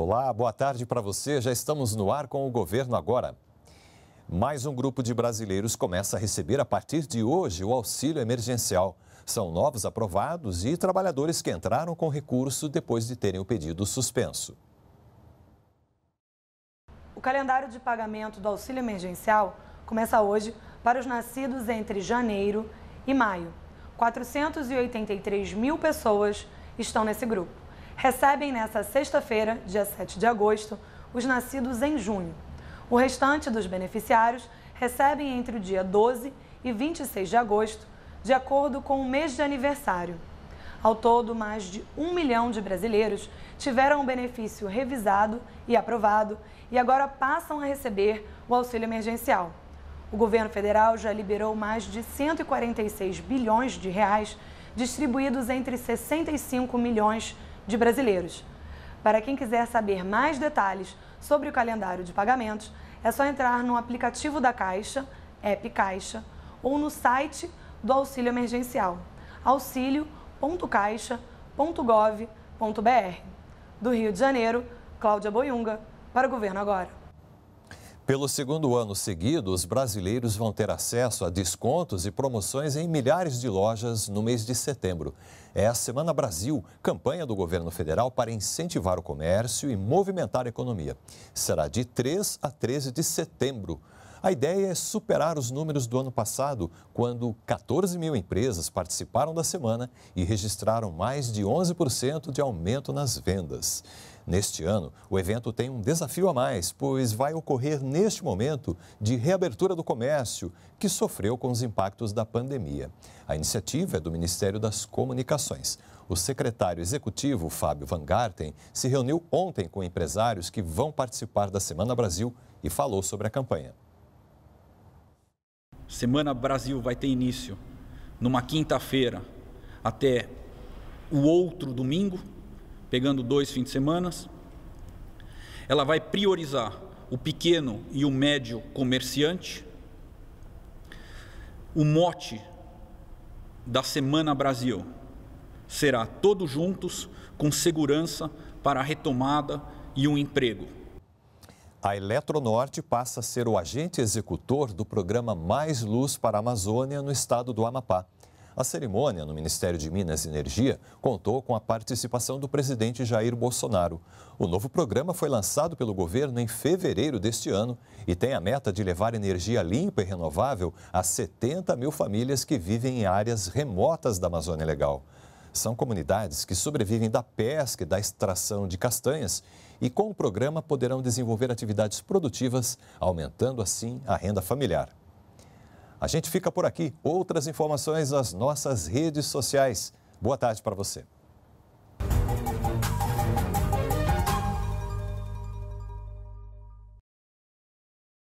Olá, boa tarde para você. Já estamos no ar com o governo agora. Mais um grupo de brasileiros começa a receber a partir de hoje o auxílio emergencial. São novos aprovados e trabalhadores que entraram com recurso depois de terem o pedido suspenso. O calendário de pagamento do auxílio emergencial começa hoje para os nascidos entre janeiro e maio. 483 mil pessoas estão nesse grupo recebem nesta sexta-feira, dia 7 de agosto, os nascidos em junho. O restante dos beneficiários recebem entre o dia 12 e 26 de agosto, de acordo com o mês de aniversário. Ao todo, mais de um milhão de brasileiros tiveram o benefício revisado e aprovado e agora passam a receber o auxílio emergencial. O governo federal já liberou mais de 146 bilhões de reais, distribuídos entre 65 milhões de de brasileiros. Para quem quiser saber mais detalhes sobre o calendário de pagamentos, é só entrar no aplicativo da Caixa, app Caixa, ou no site do auxílio emergencial, auxilio.caixa.gov.br. Do Rio de Janeiro, Cláudia Boiunga, para o Governo Agora. Pelo segundo ano seguido, os brasileiros vão ter acesso a descontos e promoções em milhares de lojas no mês de setembro. É a Semana Brasil, campanha do governo federal para incentivar o comércio e movimentar a economia. Será de 3 a 13 de setembro. A ideia é superar os números do ano passado, quando 14 mil empresas participaram da semana e registraram mais de 11% de aumento nas vendas. Neste ano, o evento tem um desafio a mais, pois vai ocorrer neste momento de reabertura do comércio, que sofreu com os impactos da pandemia. A iniciativa é do Ministério das Comunicações. O secretário executivo, Fábio Van Garten, se reuniu ontem com empresários que vão participar da Semana Brasil e falou sobre a campanha. Semana Brasil vai ter início numa quinta-feira até o outro domingo, pegando dois fins de semana. Ela vai priorizar o pequeno e o médio comerciante. O mote da Semana Brasil será todos juntos com segurança para a retomada e um emprego. A Eletronorte passa a ser o agente executor do programa Mais Luz para a Amazônia no estado do Amapá. A cerimônia no Ministério de Minas e Energia contou com a participação do presidente Jair Bolsonaro. O novo programa foi lançado pelo governo em fevereiro deste ano e tem a meta de levar energia limpa e renovável a 70 mil famílias que vivem em áreas remotas da Amazônia Legal. São comunidades que sobrevivem da pesca e da extração de castanhas e, com o programa, poderão desenvolver atividades produtivas, aumentando assim a renda familiar. A gente fica por aqui. Outras informações nas nossas redes sociais. Boa tarde para você.